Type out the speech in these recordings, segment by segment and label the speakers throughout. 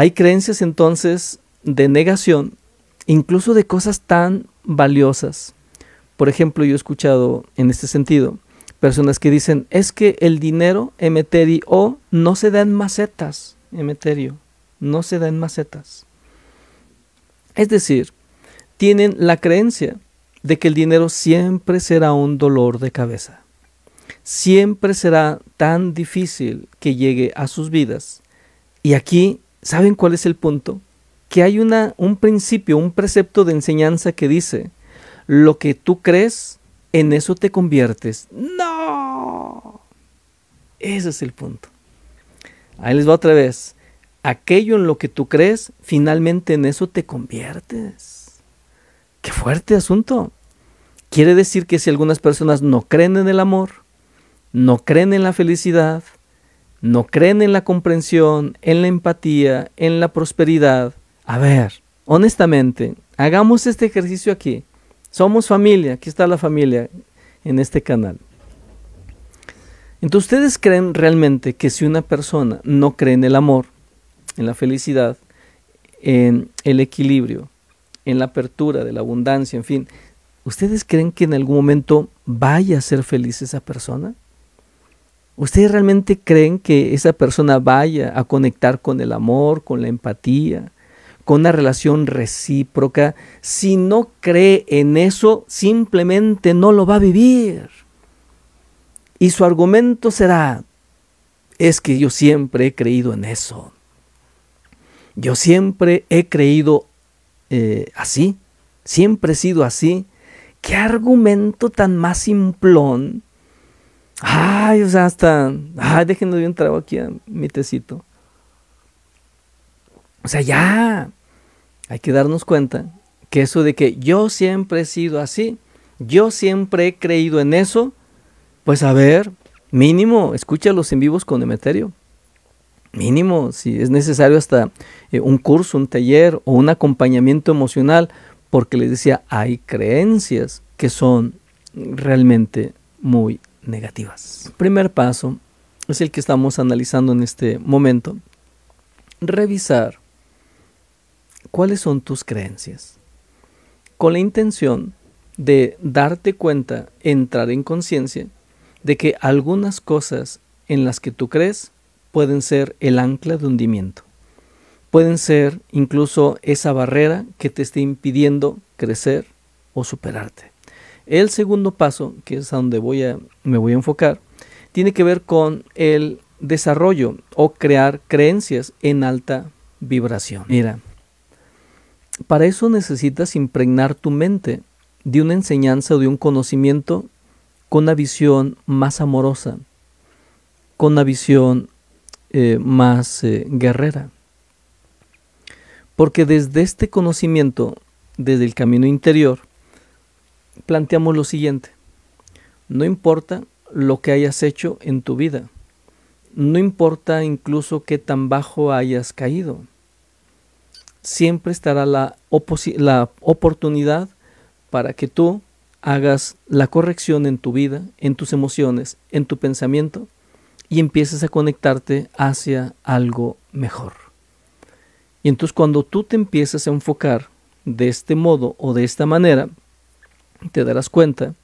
Speaker 1: Hay creencias entonces de negación, incluso de cosas tan valiosas. Por ejemplo, yo he escuchado en este sentido personas que dicen, es que el dinero emeterio no se da en macetas, emeterio, no se da en macetas. Es decir, tienen la creencia de que el dinero siempre será un dolor de cabeza. Siempre será tan difícil que llegue a sus vidas. Y aquí ¿Saben cuál es el punto? Que hay una, un principio, un precepto de enseñanza que dice, lo que tú crees, en eso te conviertes. No. Ese es el punto. Ahí les va otra vez. Aquello en lo que tú crees, finalmente en eso te conviertes. Qué fuerte asunto. Quiere decir que si algunas personas no creen en el amor, no creen en la felicidad, no creen en la comprensión, en la empatía, en la prosperidad. A ver, honestamente, hagamos este ejercicio aquí. Somos familia, aquí está la familia en este canal. Entonces, ¿ustedes creen realmente que si una persona no cree en el amor, en la felicidad, en el equilibrio, en la apertura de la abundancia, en fin, ¿ustedes creen que en algún momento vaya a ser feliz esa persona? ¿Ustedes realmente creen que esa persona vaya a conectar con el amor, con la empatía, con una relación recíproca? Si no cree en eso, simplemente no lo va a vivir. Y su argumento será, es que yo siempre he creído en eso. Yo siempre he creído eh, así, siempre he sido así. ¿Qué argumento tan más simplón Ay, o sea, hasta. Ay, déjenme de un trago aquí a mi tecito. O sea, ya. Hay que darnos cuenta que eso de que yo siempre he sido así, yo siempre he creído en eso, pues a ver, mínimo, escúchalos en vivos con Emeterio. Mínimo, si es necesario hasta eh, un curso, un taller o un acompañamiento emocional, porque les decía, hay creencias que son realmente muy negativas. primer paso es el que estamos analizando en este momento. Revisar cuáles son tus creencias con la intención de darte cuenta, entrar en conciencia de que algunas cosas en las que tú crees pueden ser el ancla de hundimiento, pueden ser incluso esa barrera que te esté impidiendo crecer o superarte. El segundo paso, que es a donde voy a, me voy a enfocar, tiene que ver con el desarrollo o crear creencias en alta vibración. Mira, para eso necesitas impregnar tu mente de una enseñanza o de un conocimiento con una visión más amorosa, con una visión eh, más eh, guerrera. Porque desde este conocimiento, desde el camino interior, planteamos lo siguiente. No importa lo que hayas hecho en tu vida. No importa incluso qué tan bajo hayas caído. Siempre estará la, la oportunidad para que tú hagas la corrección en tu vida, en tus emociones, en tu pensamiento y empieces a conectarte hacia algo mejor. Y entonces cuando tú te empiezas a enfocar de este modo o de esta manera, te darás cuenta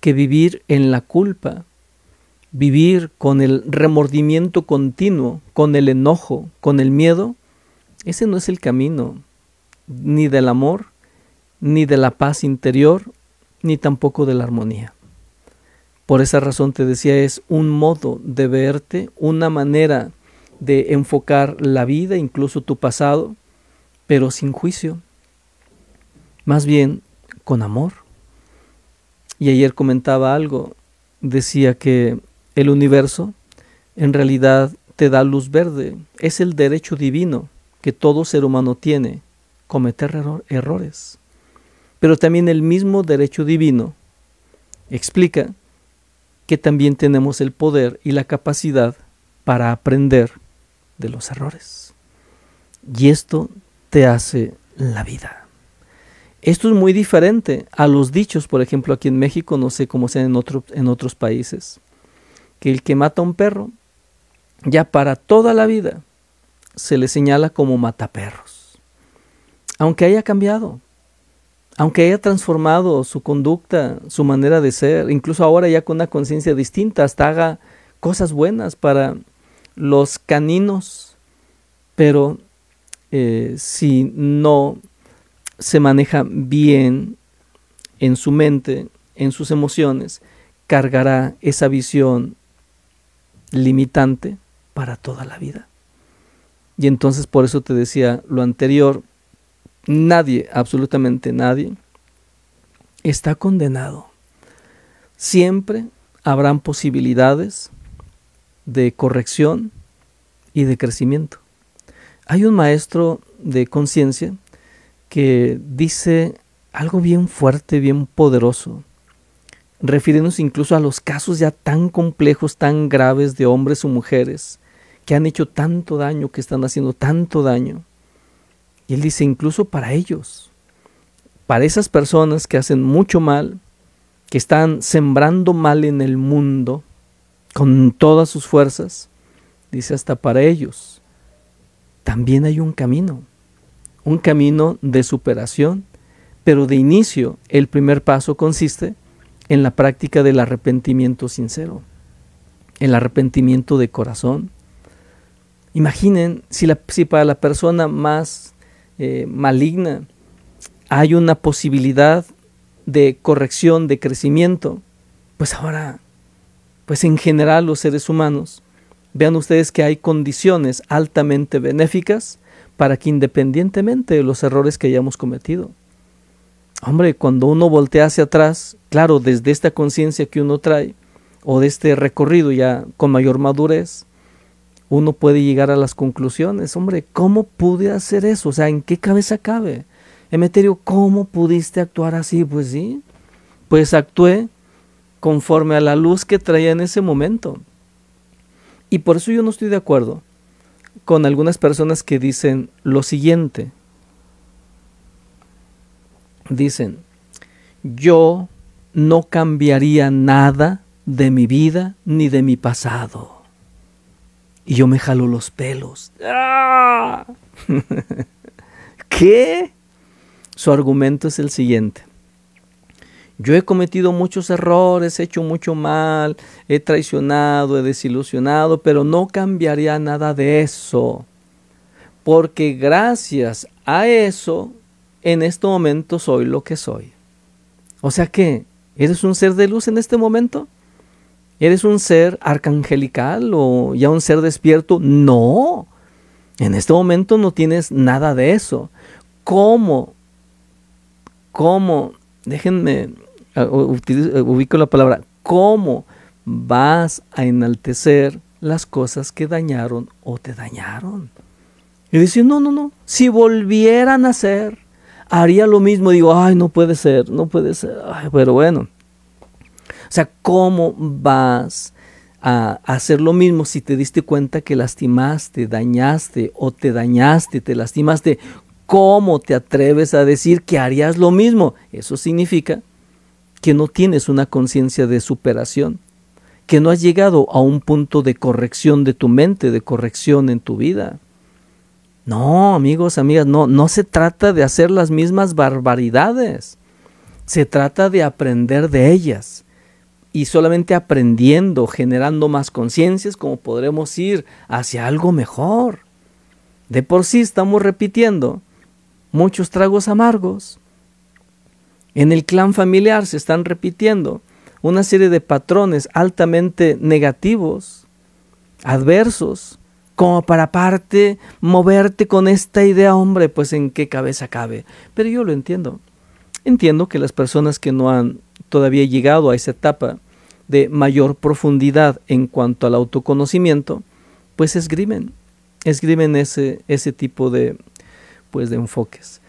Speaker 1: que vivir en la culpa, vivir con el remordimiento continuo, con el enojo, con el miedo, ese no es el camino ni del amor, ni de la paz interior, ni tampoco de la armonía. Por esa razón te decía, es un modo de verte, una manera de enfocar la vida, incluso tu pasado, pero sin juicio, más bien con amor y ayer comentaba algo, decía que el universo en realidad te da luz verde, es el derecho divino que todo ser humano tiene, cometer errores. Pero también el mismo derecho divino explica que también tenemos el poder y la capacidad para aprender de los errores. Y esto te hace la vida. Esto es muy diferente a los dichos, por ejemplo, aquí en México, no sé cómo sean en, en otros países, que el que mata a un perro, ya para toda la vida, se le señala como mataperros. Aunque haya cambiado, aunque haya transformado su conducta, su manera de ser, incluso ahora ya con una conciencia distinta, hasta haga cosas buenas para los caninos, pero eh, si no se maneja bien en su mente, en sus emociones, cargará esa visión limitante para toda la vida. Y entonces por eso te decía lo anterior, nadie, absolutamente nadie, está condenado. Siempre habrán posibilidades de corrección y de crecimiento. Hay un maestro de conciencia que dice algo bien fuerte, bien poderoso, refiriéndose incluso a los casos ya tan complejos, tan graves de hombres o mujeres que han hecho tanto daño, que están haciendo tanto daño. Y él dice, incluso para ellos, para esas personas que hacen mucho mal, que están sembrando mal en el mundo con todas sus fuerzas, dice, hasta para ellos, también hay un camino un camino de superación, pero de inicio el primer paso consiste en la práctica del arrepentimiento sincero, el arrepentimiento de corazón. Imaginen si, para la persona más eh, maligna hay una posibilidad de corrección, de crecimiento, pues ahora, pues en general los seres humanos, vean ustedes que hay condiciones altamente benéficas para que independientemente de los errores que hayamos cometido, hombre, cuando uno voltea hacia atrás, claro, desde esta conciencia que uno trae, o de este recorrido ya con mayor madurez, uno puede llegar a las conclusiones, hombre, ¿cómo pude hacer eso? O sea, ¿en qué cabeza cabe? Emeterio, ¿cómo pudiste actuar así? Pues sí, pues actué conforme a la luz que traía en ese momento. Y por eso yo no estoy de acuerdo con algunas personas que dicen lo siguiente. Dicen, yo no cambiaría nada de mi vida ni de mi pasado. Y yo me jalo los pelos. ¡Ah! ¿Qué? Su argumento es el siguiente. Yo he cometido muchos errores, he hecho mucho mal, he traicionado, he desilusionado, pero no cambiaría nada de eso. Porque gracias a eso, en este momento soy lo que soy. O sea que, ¿eres un ser de luz en este momento? ¿Eres un ser arcangelical o ya un ser despierto? No. En este momento no tienes nada de eso. ¿Cómo? ¿Cómo déjenme, eh, ubico la palabra, ¿cómo vas a enaltecer las cosas que dañaron o te dañaron? Y dice, no, no, no, si volvieran a ser, haría lo mismo. digo, ay, no puede ser, no puede ser, pero bueno. O sea, ¿cómo vas a hacer lo mismo si te diste cuenta que lastimaste, dañaste o te dañaste, te lastimaste? ¿Cómo te atreves a decir que harías lo mismo? Eso significa que no tienes una conciencia de superación, que no has llegado a un punto de corrección de tu mente, de corrección en tu vida. No, amigos, amigas, no, no se trata de hacer las mismas barbaridades. Se trata de aprender de ellas. Y solamente aprendiendo, generando más conciencias, como podremos ir hacia algo mejor. De por sí estamos repitiendo muchos tragos amargos. En el clan familiar se están repitiendo una serie de patrones altamente negativos, adversos, como para parte moverte con esta idea, hombre, pues en qué cabeza cabe. Pero yo lo entiendo. Entiendo que las personas que no han todavía llegado a esa etapa de mayor profundidad en cuanto al autoconocimiento, pues esgrimen, esgrimen ese, ese tipo de, pues de enfoques.